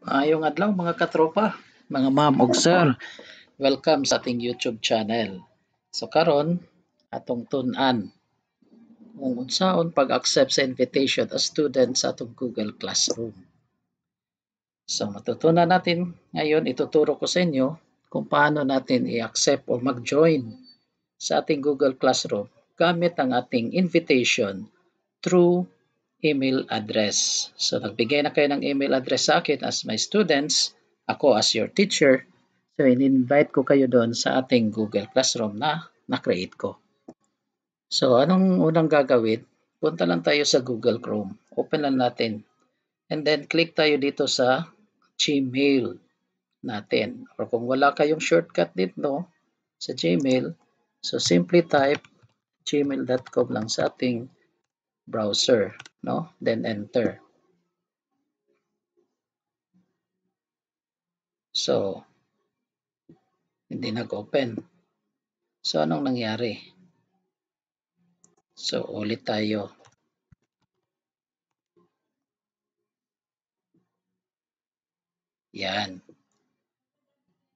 Ayong adlaw mga katropa, mga ma'am ug sir. Welcome sa ating YouTube channel. So karon atong tun-an kung unsaon pag-accept sa invitation as student sa atong Google Classroom. So matutunan natin ngayon ituturo ko sa inyo kung paano natin i-accept o mag-join sa ating Google Classroom gamit ang ating invitation through email address. So nagbigay na kayo ng email address sa akin as my students, ako as your teacher. So in-invite ko kayo doon sa ating Google Classroom na na-create ko. So anong unang gagawin? Punta lang tayo sa Google Chrome. Open lang natin. And then click tayo dito sa Gmail natin. Or kung wala kayong shortcut dito sa Gmail, so simply type gmail.com lang sa ating browser, no? Then enter. So, hindi nag-open. So, anong nangyari? So, ulit tayo. Yan.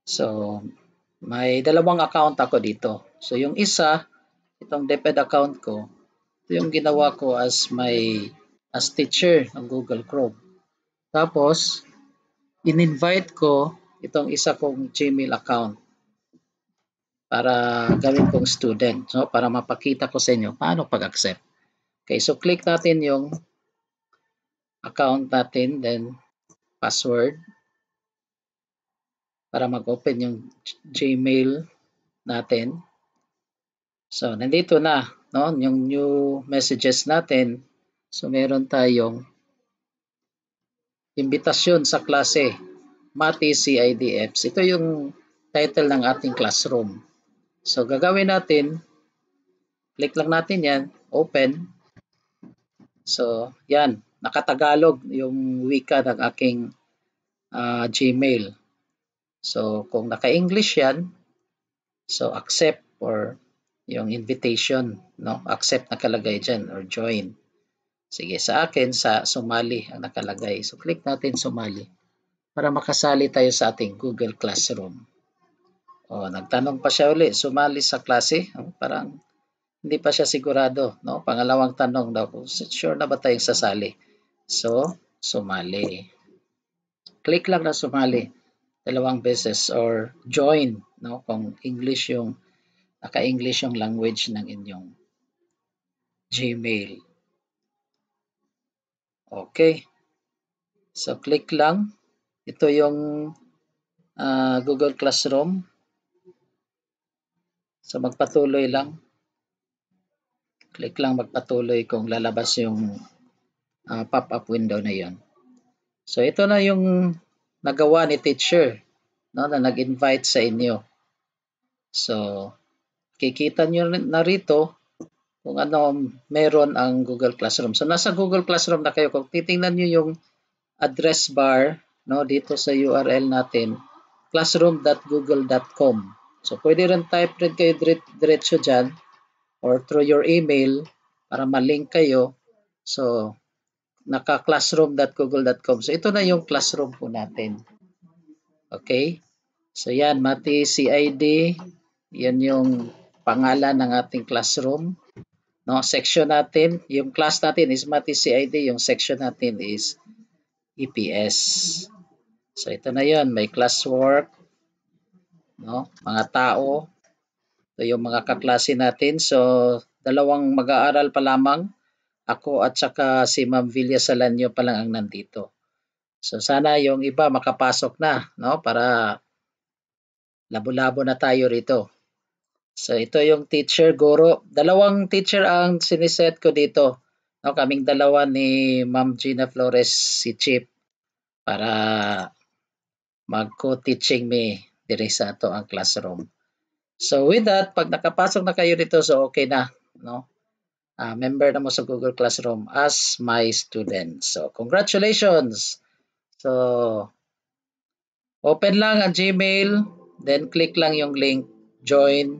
So, may dalawang account ako dito. So, yung isa, itong DepEd account ko, ito yung ginawa ko as my as teacher ng Google Chrome. Tapos, in-invite ko itong isa kong Gmail account para gawin kong student. So, para mapakita ko sa inyo paano pag-accept. Okay, so click natin yung account natin, then password para mag-open yung Gmail natin. So, nandito na no? Yung new messages natin. So meron tayong imbitasyon sa klase Mati CIDFs. Ito yung title ng ating classroom. So gagawin natin, click lang natin 'yan, open. So 'yan, nakatagalog yung wika ng aking uh, Gmail. So kung naka-English 'yan, so accept or yung invitation, no? Accept nakalagay diyan or join. Sige, sa akin, sa sumali ang nakalagay. So, click natin sumali para makasali tayo sa ating Google Classroom. Oh, nagtanong pa siya uli, sumali sa klase? parang hindi pa siya sigurado, no? Pangalawang tanong daw, sure na ba tayong sasali? So, sumali. Click lang na sumali dalawang beses or join, no? Kung English yung naka-English yung language ng inyong Gmail. Okay. So, click lang. Ito yung uh, Google Classroom. So, magpatuloy lang. Click lang magpatuloy kung lalabas yung uh, pop-up window na yon. So, ito na yung nagawa ni teacher no, na nag-invite sa inyo. So, kikita nyo na rito kung ano meron ang Google Classroom. So nasa Google Classroom na kayo. Kung titingnan nyo yung address bar no, dito sa URL natin, classroom.google.com. So pwede rin type rin kayo dire diretso dyan or through your email para malink kayo. So naka-classroom.google.com. So ito na yung classroom po natin. Okay? So yan, mati CID. Yan yung pangalan ng ating classroom. No, section natin, yung class natin is Math CID, yung section natin is EPS. So ito na 'yon, may classwork, no, mga tao. Ito yung mga kaklase natin. So dalawang mag-aaral pa lamang ako at saka si Ma'am Villa Salanyo pa lang ang nandito. So sana yung iba makapasok na, no, para labo-labo na tayo rito. So ito yung teacher guro. Dalawang teacher ang siniset ko dito. No, kaming dalawa ni Ma'am Gina Flores si Chip para magko-teaching me dire sa ato ang classroom. So with that, pag nakapasok na kayo dito, so okay na, no? Uh, member na mo sa Google Classroom as my student. So congratulations. So open lang ang Gmail, then click lang yung link join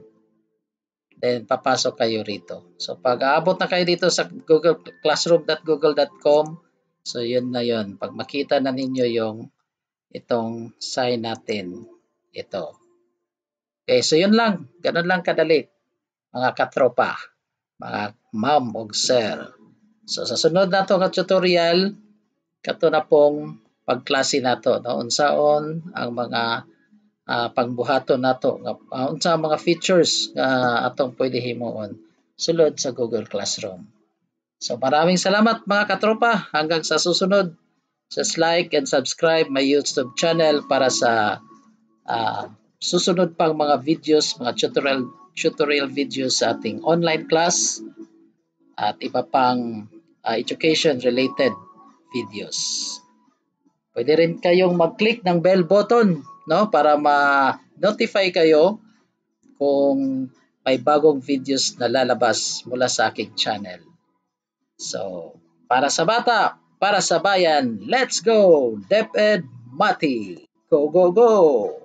Then, papasok kayo rito. So, pag aabot na kayo dito sa Google classroom.google.com, so, yun na yun. Pag makita na ninyo yung itong sign natin, ito. Okay, so yun lang. Ganun lang kadali, mga katropa, mga ma'am o sir. So, sa sunod na itong tutorial, kato na pong pagklase na ito. No? Unsaon ang mga uh, ah, pagbuhaton nato nga uh, unsa mga features nga uh, atong pwede himuon sulod sa Google Classroom. So maraming salamat mga katropa hanggang sa susunod. Just like and subscribe my YouTube channel para sa uh, susunod pang mga videos, mga tutorial tutorial videos sa ating online class at iba pang uh, education related videos. Pwede rin kayong mag-click ng bell button no? Para ma-notify kayo kung may bagong videos na lalabas mula sa aking channel. So, para sa bata, para sa bayan, let's go! DepEd Mati! Go, go, go!